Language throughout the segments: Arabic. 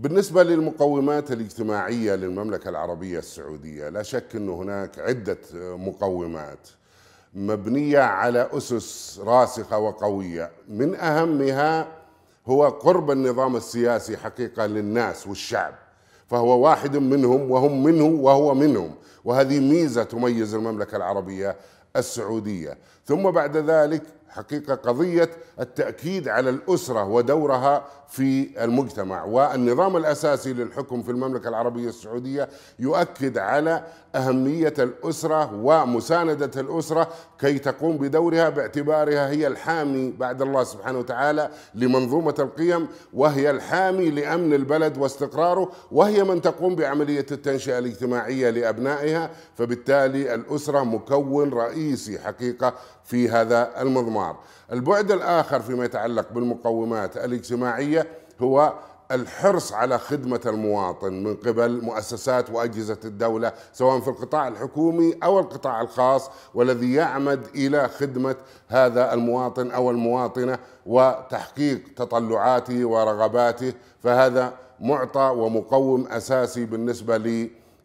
بالنسبة للمقومات الاجتماعية للمملكة العربية السعودية لا شك أن هناك عدة مقومات مبنية على أسس راسخة وقوية من أهمها هو قرب النظام السياسي حقيقة للناس والشعب فهو واحد منهم وهم منه وهو منهم وهذه ميزة تميز المملكة العربية السعوديه ثم بعد ذلك حقيقه قضيه التاكيد على الاسره ودورها في المجتمع والنظام الاساسي للحكم في المملكه العربيه السعوديه يؤكد على اهميه الاسره ومسانده الاسره كي تقوم بدورها باعتبارها هي الحامي بعد الله سبحانه وتعالى لمنظومه القيم وهي الحامي لامن البلد واستقراره وهي من تقوم بعمليه التنشئه الاجتماعيه لابنائها فبالتالي الاسره مكون رئيسي رئيسي حقيقة في هذا المضمار البعد الآخر فيما يتعلق بالمقومات الاجتماعية هو الحرص على خدمة المواطن من قبل مؤسسات وأجهزة الدولة سواء في القطاع الحكومي أو القطاع الخاص والذي يعمد إلى خدمة هذا المواطن أو المواطنة وتحقيق تطلعاته ورغباته فهذا معطى ومقوم أساسي بالنسبة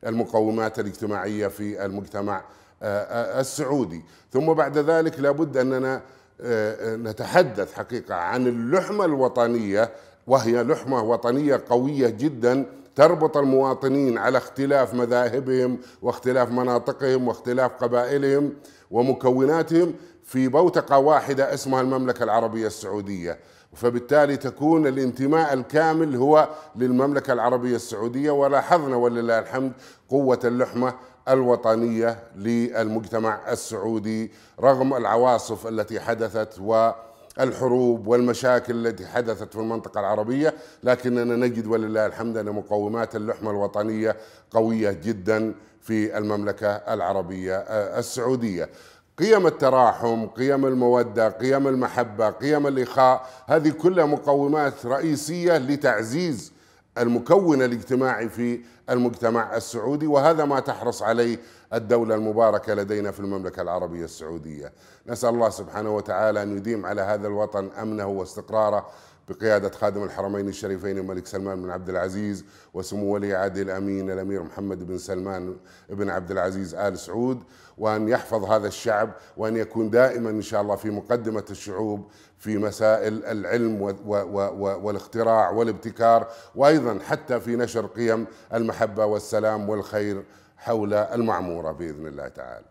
للمقومات الاجتماعية في المجتمع آه، آه، السعودي ثم بعد ذلك لابد أننا آه، نتحدث حقيقة عن اللحمة الوطنية وهي لحمة وطنية قوية جدا تربط المواطنين على اختلاف مذاهبهم واختلاف مناطقهم واختلاف قبائلهم ومكوناتهم في بوتقة واحدة اسمها المملكة العربية السعودية فبالتالي تكون الانتماء الكامل هو للمملكة العربية السعودية ولاحظنا ولله الحمد قوة اللحمة الوطنية للمجتمع السعودي رغم العواصف التي حدثت و الحروب والمشاكل التي حدثت في المنطقة العربية لكننا نجد ولله الحمد أن مقومات اللحمة الوطنية قوية جدا في المملكة العربية آه، السعودية قيم التراحم قيم المودة قيم المحبة قيم الإخاء هذه كلها مقومات رئيسية لتعزيز المكون الاجتماعي في المجتمع السعودي وهذا ما تحرص عليه الدولة المباركة لدينا في المملكة العربية السعودية نسأل الله سبحانه وتعالى أن يديم على هذا الوطن أمنه واستقراره بقيادة خادم الحرمين الشريفين الملك سلمان بن عبد العزيز وسمو ولي عهده الأمين الأمير محمد بن سلمان بن عبد العزيز آل سعود وأن يحفظ هذا الشعب وأن يكون دائما إن شاء الله في مقدمة الشعوب في مسائل العلم والاختراع والابتكار وأيضا حتى في نشر قيم المحبة والسلام والخير حول المعمورة بإذن الله تعالى